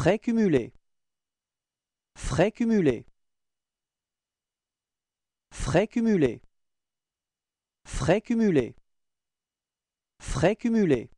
Frais cumulés Frais cumulés Frais cumulés Frais cumulés Frais cumulés